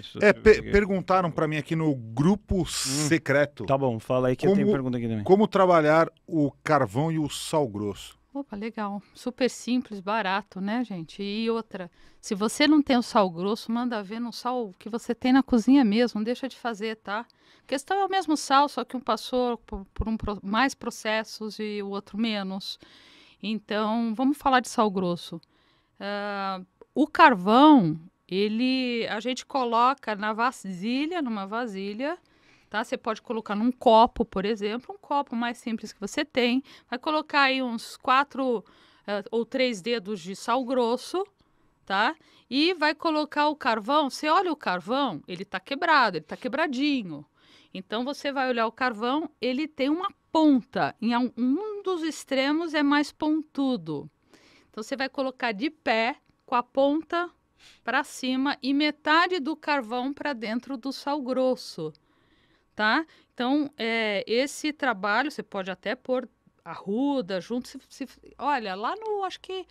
pessoas. É, perguntaram para mim aqui no grupo hum, secreto. Tá bom, fala aí que como, eu tenho pergunta aqui também. Como trabalhar o carvão e o sal grosso? Opa, legal. Super simples, barato, né, gente? E outra, se você não tem o sal grosso, manda ver no sal que você tem na cozinha mesmo, não deixa de fazer, tá? A questão é o mesmo sal, só que um passou por, por um, mais processos e o outro menos. Então, vamos falar de sal grosso. Uh, o carvão, ele a gente coloca na vasilha, numa vasilha, tá? Você pode colocar num copo, por exemplo, um copo mais simples que você tem. Vai colocar aí uns quatro uh, ou três dedos de sal grosso, tá? E vai colocar o carvão. Você olha o carvão, ele tá quebrado, ele tá quebradinho. Então você vai olhar o carvão, ele tem uma ponta, em um, um dos extremos é mais pontudo. Então você vai colocar de pé com a ponta para cima e metade do carvão para dentro do sal grosso, tá? Então, é, esse trabalho você pode até pôr arruda junto. Se, se, olha, lá no, acho que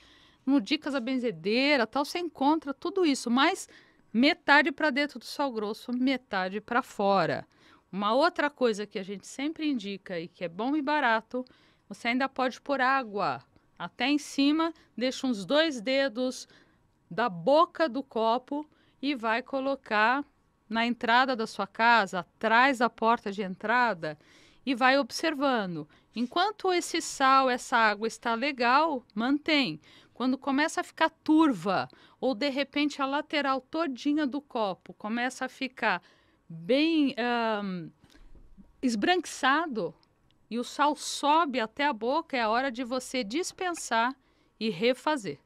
no Dicas a Benzedeira tal, você encontra tudo isso, mas metade para dentro do sal grosso, metade para fora. Uma outra coisa que a gente sempre indica e que é bom e barato, você ainda pode pôr água até em cima, deixa uns dois dedos da boca do copo e vai colocar na entrada da sua casa, atrás da porta de entrada, e vai observando. Enquanto esse sal, essa água está legal, mantém. Quando começa a ficar turva, ou de repente a lateral todinha do copo começa a ficar bem um, esbranquiçado e o sal sobe até a boca, é a hora de você dispensar e refazer.